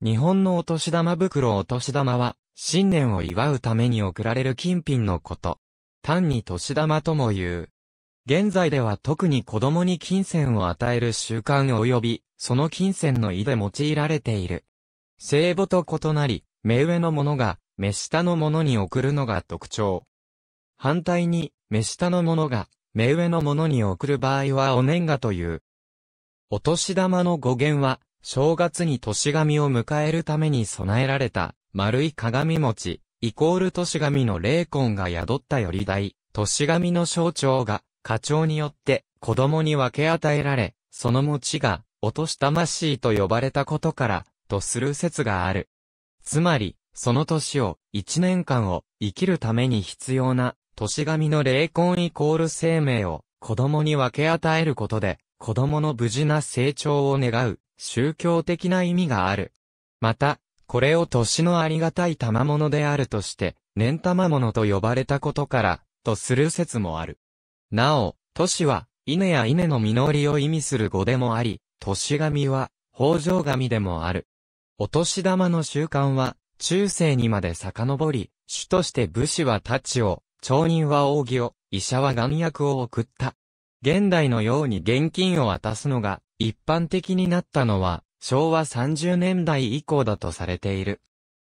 日本のお年玉袋お年玉は、新年を祝うために贈られる金品のこと。単に年玉とも言う。現在では特に子供に金銭を与える習慣及び、その金銭の意で用いられている。聖母と異なり、目上の者が、目下の者に贈るのが特徴。反対に、目下の者が、目上の者に贈る場合はお年賀という。お年玉の語源は、正月に年神を迎えるために備えられた、丸い鏡餅、イコール年神の霊魂が宿ったより大、年神の象徴が、課長によって子供に分け与えられ、その餅が、落とし魂と呼ばれたことから、とする説がある。つまり、その年を、一年間を、生きるために必要な、年神の霊魂イコール生命を、子供に分け与えることで、子供の無事な成長を願う、宗教的な意味がある。また、これを年のありがたい賜物であるとして、年賜物と呼ばれたことから、とする説もある。なお、年は、稲や稲の実りを意味する語でもあり、年神は、北条神でもある。お年玉の習慣は、中世にまで遡り、主として武士は太刀を、町人は扇を、医者は眼薬を送った。現代のように現金を渡すのが一般的になったのは、昭和30年代以降だとされている。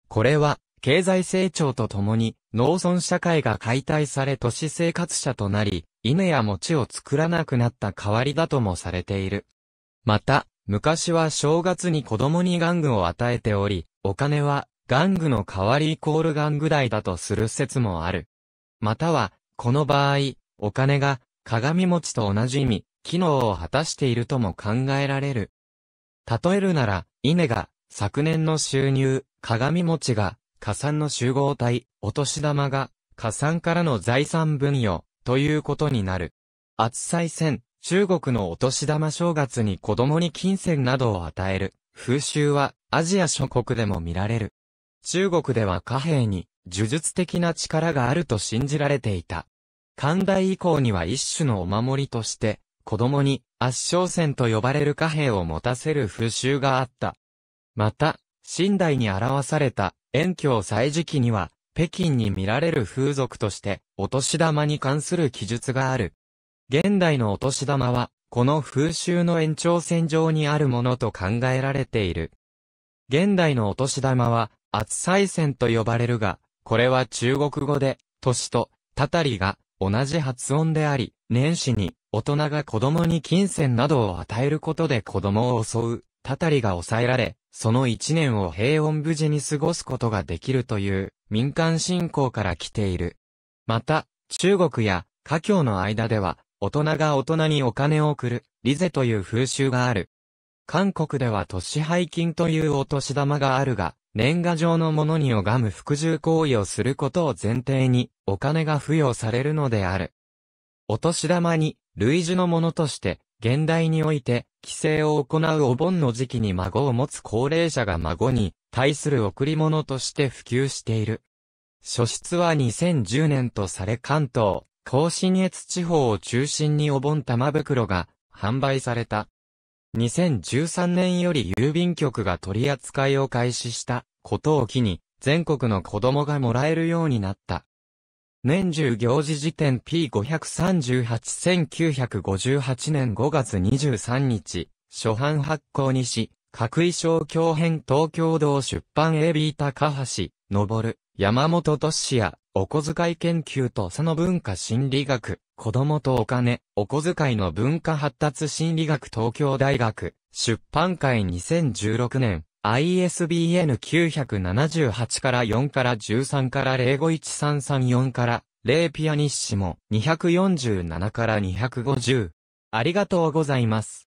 これは、経済成長とともに、農村社会が解体され都市生活者となり、稲や餅を作らなくなった代わりだともされている。また、昔は正月に子供に玩具を与えており、お金は、玩具の代わりイコール玩具代だとする説もある。または、この場合、お金が鏡餅と同じ意味、機能を果たしているとも考えられる。例えるなら、稲が、昨年の収入、鏡餅が、加算の集合体、お年玉が、加算からの財産分与、ということになる。厚祭銭、中国のお年玉正月に子供に金銭などを与える、風習は、アジア諸国でも見られる。中国では貨幣に、呪術的な力があると信じられていた。寛大以降には一種のお守りとして、子供に圧勝戦と呼ばれる貨幣を持たせる風習があった。また、新代に表された、遠鏡祭時期には、北京に見られる風俗として、お年玉に関する記述がある。現代のお年玉は、この風習の延長線上にあるものと考えられている。現代のお年玉は、圧祭戦と呼ばれるが、これは中国語で、年と、たたりが、同じ発音であり、年始に、大人が子供に金銭などを与えることで子供を襲う、たたりが抑えられ、その一年を平穏無事に過ごすことができるという民間信仰から来ている。また、中国や華僑の間では、大人が大人にお金を送る、リゼという風習がある。韓国では都市背金というお年玉があるが、年賀状のものに拝む服従行為をすることを前提に、お金が付与されるのである。お年玉に、類似のものとして、現代において、規制を行うお盆の時期に孫を持つ高齢者が孫に、対する贈り物として普及している。初出は2010年とされ関東、甲信越地方を中心にお盆玉袋が販売された。2013年より郵便局が取り扱いを開始したことを機に、全国の子供がもらえるようになった。年中行事時点 P538-1958 年5月23日、初版発行にし、各位装教編東京道出版 AB 高橋、昇る、山本俊也、お小遣い研究とその文化心理学、子供とお金、お小遣いの文化発達心理学東京大学、出版会2016年、ISBN 978から4から13から051334からイピアニッシモ247から250。ありがとうございます。